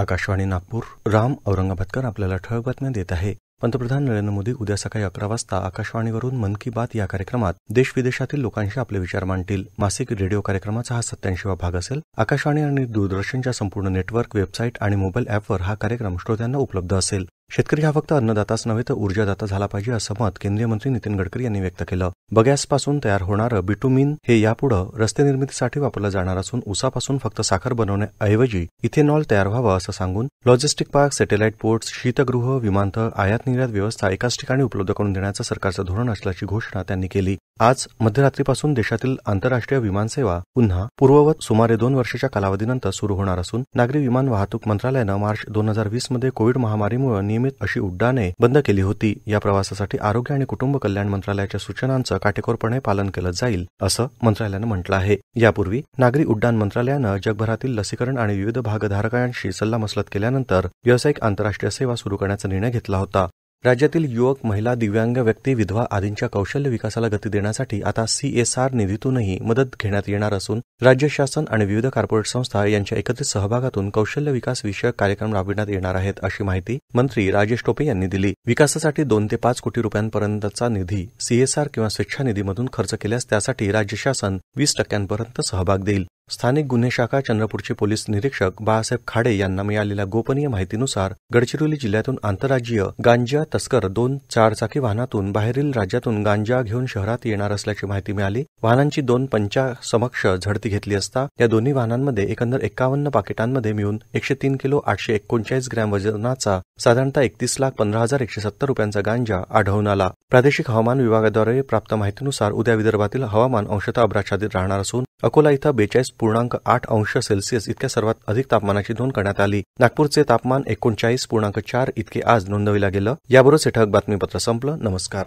आकाशवाणी नागपूर राम औरंगाबादकर आपल्याला ठळक बातम्या देत आहे पंतप्रधान नरेंद्र मोदी उद्या सकाळी अकरा वाजता आकाशवाणीवरून मन की बात या कार्यक्रमात देश विदेशातील लोकांशी आपले विचार मांडतील मासिक रेडिओ कार्यक्रमाचा हा वा भाग असेल आकाशवाणी आणि दूरदर्शनच्या संपूर्ण नेटवर्क वेबसाईट आणि मोबाईल ऍपवर हा कार्यक्रम श्रोत्यांना उपलब्ध असेल शेतकरी हा फक्त अन्नदाताच नव्हे तर ऊर्जादाता झाला पाहिजे असं मत केंद्रीय मंत्री नितीन गडकरी यांनी व्यक्त केलं बगॅसपासून तयार होणारं बिटुमिन हे यापुढे रस्ते निर्मितीसाठी वापरलं जाणार असून उसापासून फक्त साखर बनवण्याऐवजी इथेनॉल तयार व्हावं असं सांगून लॉजिस्टिक पार्क सॅटेलाईट पोर्ट्स शीतगृह विमानतळ आयात निर्यात व्यवस्था एकाच ठिकाणी उपलब्ध करून देण्याचं सरकारचं धोरण असल्याची घोषणा त्यांनी केली आज मध्यरात्रीपासून देशातील आंतरराष्ट्रीय विमानसेवा पुन्हा पूर्ववत सुमारे दोन वर्षाच्या कालावधीनंतर सुरू होणार असून नागरी विमान वाहतूक मंत्रालयानं मार्च दोन हजार वीसमध्ये मध्ये कोविड महामारीमुळे नियमित अशी उड्डाणे बंद केली होती या प्रवासासाठी आरोग्य आणि कुटुंब कल्याण मंत्रालयाच्या सूचनांचं काटेकोरपणे पालन केलं जाईल असं मंत्रालयानं म्हटलं आहे यापूर्वी नागरी उड्डाण मंत्रालयानं जगभरातील लसीकरण आणि विविध भागधारकांशी सल्लामसलत केल्यानंतर व्यावसायिक आंतरराष्ट्रीय सेवा सुरू करण्याचा निर्णय घेतला होता राज्यातील युवक महिला दिव्यांग व्यक्ती विधवा आदींच्या कौशल्य विकासाला गती देण्यासाठी आता सीएसआर निधीतूनही मदत घेण्यात येणार असून राज्य शासन आणि विविध कॉर्पोरेट संस्था यांच्या एकत्रित सहभागातून कौशल्य विकास विषयक कार्यक्रम राबविण्यात येणार आहेत अशी माहिती मंत्री राजेश टोपे यांनी दिली विकासासाठी दोन ते पाच कोटी रुपयांपर्यंतचा निधी सीएसआर किंवा स्वेच्छा निधीमधून खर्च केल्यास त्यासाठी राज्य शासन वीस टक्क्यांपर्यंत सहभाग देईल स्थानिक गुन्हे शाखा चंद्रपूरचे पोलीस निरीक्षक बाळासाहेब खाडे यांना मिळालेल्या गोपनीय माहितीनुसार गडचिरोली जिल्ह्यातून आंतरराज्यीय गांजा तस्कर दोन चारचाकी वाहनातून बाहेरील राज्यातून गांजा घेऊन शहरात येणार असल्याची माहिती मिळाली वाहनांची दोन पंचा समक्ष झडती घेतली असता या दोन्ही वाहनांमध्ये एकंदर एकावन्न पाकिटांमध्ये मिळून एकशे तीन किलो आठशे एकोणचाळीस ग्रॅम वजनाचा साधारणतः एकतीस लाख पंधरा हजार एकशे सत्तर रुपयांचा गांजा आढळून आला प्रादेशिक हवामान विभागाद्वारे प्राप्त माहितीनुसार उद्या विदर्भातील हवामान अंशतः अभ्राच्छादित राहणार असून अकोला इथं बेचाळीस पूर्णांक आठ अंश सेल्सिअस इतक्या सर्वात अधिक तापमानाची नोंद करण्यात आली नागपूरचे तापमान एकोणचाळीस पूर्णांक चार इतके आज नोंदविलं गेलं याबरोबरच हे ठळक बातमीपत्र संपलं नमस्कार